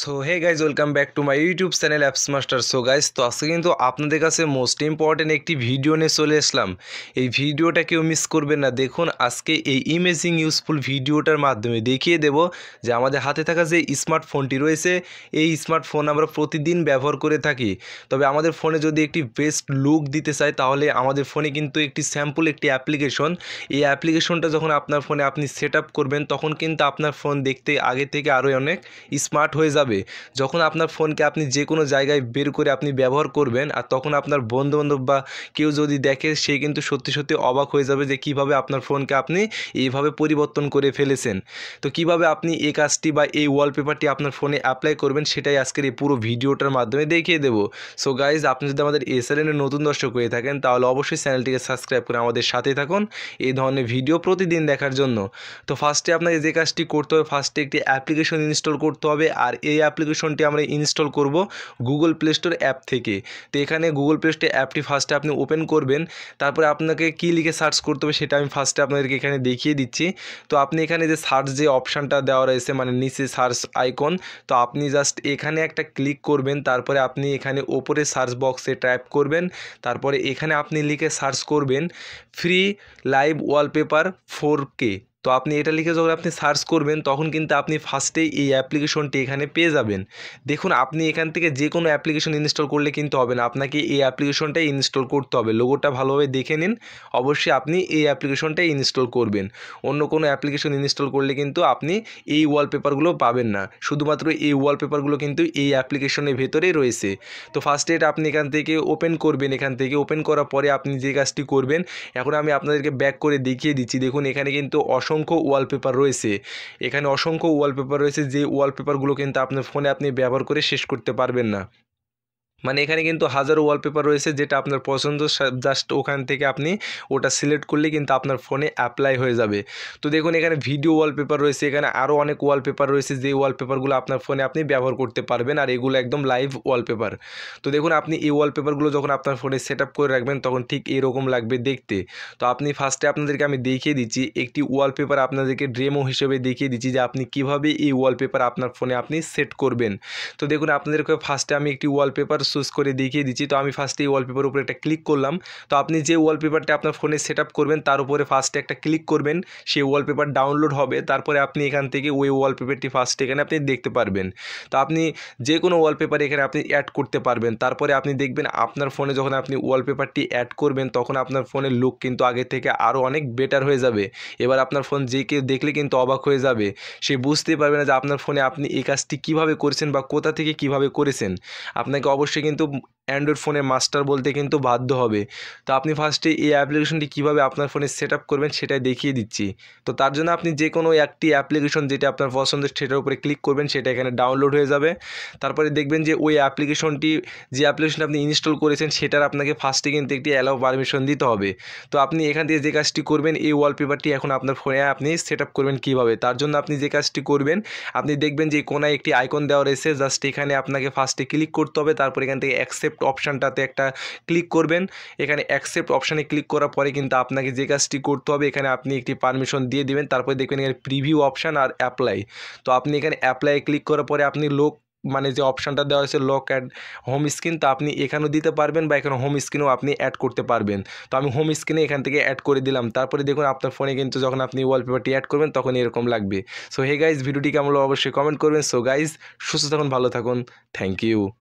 so hey guys welcome back to my YouTube channel Apps Master so guys তো আজকে কিন্তু আপনাদের কাছে মোস্ট ইম্পর্ট্যান্ট একটি ভিডিও নিয়ে চলে আসলাম এই ভিডিওটা কেউ মিস করবেন না দেখুন আজকে এই ইমেজিং ইউজফুল ভিডিওটার মাধ্যমে দেখিয়ে দেব যে আমাদের হাতে থাকা যে স্মার্টফোনটি রয়েছে এই স্মার্টফোন আমরা প্রতিদিন ব্যবহার করে থাকি তবে আমাদের ফোনে যদি একটি বেস্ট লুক দিতে চাই তাহলে আমাদের ফোনে কিন্তু একটি স্যাম্পল একটি অ্যাপ্লিকেশন এই অ্যাপ্লিকেশনটা যখন আপনার ফোনে আপনি সেট করবেন তখন কিন্তু আপনার ফোন দেখতে আগে থেকে আরও অনেক স্মার্ট হয়ে যাবে যাবে যখন আপনার ফোনকে আপনি যে কোনো জায়গায় বের করে আপনি ব্যবহার করবেন আর তখন আপনার বন্ধুবান্ধব বা কেউ যদি দেখে সে কিন্তু সত্যি সত্যি অবাক হয়ে যাবে যে কিভাবে আপনার ফোনকে আপনি এইভাবে পরিবর্তন করে ফেলেছেন তো কিভাবে আপনি এই কাজটি বা এই ওয়ালপেপারটি আপনার ফোনে অ্যাপ্লাই করবেন সেটাই আজকের এই পুরো ভিডিওটার মাধ্যমে দেখিয়ে দেবো সো গাইজ আপনি যদি আমাদের এ চ্যানেলে নতুন দর্শক হয়ে থাকেন তাহলে অবশ্যই চ্যানেলটিকে সাবস্ক্রাইব করে আমাদের সাথে থাকুন এই ধরনের ভিডিও প্রতিদিন দেখার জন্য তো ফার্স্টে আপনাকে যে কাজটি করতে হবে ফার্স্টে একটি অ্যাপ্লিকেশন ইনস্টল করতে হবে আর এই এই অ্যাপ্লিকেশনটি আমরা ইনস্টল করব গুগল প্লে স্টোর অ্যাপ থেকে তো এখানে গুগল প্লে স্টোর অ্যাপটি ফার্স্টে আপনি ওপেন করবেন তারপরে আপনাকে কি লিখে সার্চ করতে হবে সেটা আমি ফার্স্টে আপনাদেরকে এখানে দেখিয়ে দিচ্ছি তো আপনি এখানে যে সার্চ যে অপশানটা দেওয়া রয়েছে মানে নিচে সার্চ আইকন তো আপনি জাস্ট এখানে একটা ক্লিক করবেন তারপরে আপনি এখানে ওপরে সার্চ বক্সে টাইপ করবেন তারপরে এখানে আপনি লিখে সার্চ করবেন free live wallpaper four K তো আপনি এটা লিখে যখন আপনি সার্চ করবেন তখন কিন্তু আপনি ফার্স্টেই এই অ্যাপ্লিকেশনটি এখানে পেয়ে যাবেন দেখুন আপনি এখান থেকে যে কোনো অ্যাপ্লিকেশন ইনস্টল করলে কিন্তু হবে না আপনাকে এই অ্যাপ্লিকেশনটাই ইনস্টল করতে হবে লোগোটা ভালোভাবে দেখে নিন অবশ্যই আপনি এই অ্যাপ্লিকেশনটাই ইনস্টল করবেন অন্য কোনো অ্যাপ্লিকেশন ইনস্টল করলে কিন্তু আপনি এই ওয়ালপেপারগুলো পাবেন না শুধুমাত্র এই ওয়ালপেপারগুলো কিন্তু এই অ্যাপ্লিকেশনের ভেতরেই রয়েছে তো ফার্স্টে এটা আপনি এখান থেকে ওপেন করবেন এখান থেকে ওপেন করার পরে আপনি যে কাজটি করবেন এখন আমি আপনাদেরকে ব্যাক করে দেখিয়ে দিচ্ছি দেখুন এখানে কিন্তু অসম অসংখ্য ওয়ালপেপার রয়েছে এখানে অসংখ্য ওয়ালপেপার রয়েছে যে ওয়ালপেপারগুলো কিন্তু আপনার ফোনে আপনি ব্যবহার করে শেষ করতে পারবেন না মানে এখানে কিন্তু হাজারো ওয়ালপেপার রয়েছে যেটা আপনার পছন্দ জাস্ট ওখান থেকে আপনি ওটা সিলেক্ট করলে কিন্তু আপনার ফোনে অ্যাপ্লাই হয়ে যাবে তো দেখুন এখানে ভিডিও ওয়ালপেপার রয়েছে এখানে আরও অনেক ওয়ালপেপার রয়েছে যে ওয়ালপেপারগুলো আপনার ফোনে আপনি ব্যবহার করতে পারবেন আর এগুলো একদম লাইভ ওয়ালপেপার তো দেখুন আপনি এই ওয়ালপেপারগুলো যখন আপনার ফোনে সেট করে রাখবেন তখন ঠিক এরকম লাগবে দেখতে তো আপনি ফার্স্টে আপনাদেরকে আমি দেখিয়ে দিচ্ছি একটি ওয়ালপেপার আপনাদেরকে ড্রেমো হিসেবে দেখিয়ে দিচ্ছি যে আপনি কিভাবে এই ওয়ালপেপার আপনার ফোনে আপনি সেট করবেন তো দেখুন আপনাদেরকে ফার্স্টে আমি একটি ওয়ালপেপার চুজ করে দেখিয়ে দিচ্ছি তো আমি ফার্স্টে এই ওয়ালপেপার উপরে একটা ক্লিক করলাম তো আপনি যে ওয়ালপেপারটা আপনার ফোনে সেট করবেন তার উপরে ফার্স্টে একটা ক্লিক করবেন সেই ওয়ালপেপার ডাউনলোড হবে তারপরে আপনি এখান থেকে ওই ওয়ালপেপারটি ফার্স্ট এখানে আপনি দেখতে পারবেন তো আপনি যে কোনো ওয়ালপেপার এখানে আপনি অ্যাড করতে পারবেন তারপরে আপনি দেখবেন আপনার ফোনে যখন আপনি ওয়ালপেপারটি অ্যাড করবেন তখন আপনার ফোনের লুক কিন্তু আগে থেকে আরও অনেক বেটার হয়ে যাবে এবার আপনার ফোন যে কেউ দেখলে কিন্তু অবাক হয়ে যাবে সে বুঝতে পারবে না যে আপনার ফোনে আপনি এই কাজটি কীভাবে করেছেন বা কোথা থেকে কিভাবে করেছেন আপনাকে অবশ্যই অবশ্যই কিন্তু অ্যান্ড্রয়েড ফোনে মাস্টার বলতে কিন্তু বাধ্য হবে তো আপনি ফার্স্টে এই অ্যাপ্লিকেশনটি কিভাবে আপনার ফোনে সেট করবেন সেটাই দেখিয়ে দিচ্ছি তো তার জন্য আপনি যে কোনো একটি অ্যাপ্লিকেশন যেটা আপনার পছন্দের সেটার উপরে ক্লিক করবেন সেটা এখানে ডাউনলোড হয়ে যাবে তারপরে দেখবেন যে ওই অ্যাপ্লিকেশনটি যে অ্যাপ্লিকেশনটা আপনি ইনস্টল করেছেন সেটার আপনাকে ফার্স্টে কিন্তু একটি অ্যালাউ পারমিশন দিতে হবে তো আপনি এখান থেকে যে কাজটি করবেন এই ওয়ালপেপারটি এখন আপনার ফোনে আপনি সেট করবেন কীভাবে তার জন্য আপনি যে কাজটি করবেন আপনি দেখবেন যে কোনায় একটি আইকন দেওয়া রয়েছে জাস্ট এখানে আপনাকে ফার্স্টে ক্লিক করতে হবে তারপরে এখান থেকে অ্যাকসেপ্ট অপশানটাতে একটা ক্লিক করবেন এখানে অ্যাকসেপ্ট অপশানে ক্লিক করার পরে কিন্তু আপনাকে যে কাজটি করতে হবে এখানে আপনি একটি পারমিশন দিয়ে দেবেন তারপরে দেখবেন এখানে প্রিভিউ অপশান আর অ্যাপ্লাই তো আপনি এখানে অ্যাপ্লাই ক্লিক করার পরে আপনি লোক মানে যে অপশানটা দেওয়া হয়েছে লক অ্যাড হোম স্ক্রিন তা আপনি এখানেও দিতে পারবেন বা এখানে হোম স্ক্রিনেও আপনি অ্যাড করতে পারবেন তো আমি হোম স্ক্রিনে এখান থেকে অ্যাড করে দিলাম তারপরে দেখুন আপনার ফোনে কিন্তু যখন আপনি ওয়ালপেপারটি অ্যাড করবেন তখন এরকম লাগবে সো হে গাইজ ভিডিওটি কেমন অবশ্যই কমেন্ট করবেন সো গাইজ সুস্থ থাকুন ভালো থাকুন থ্যাংক ইউ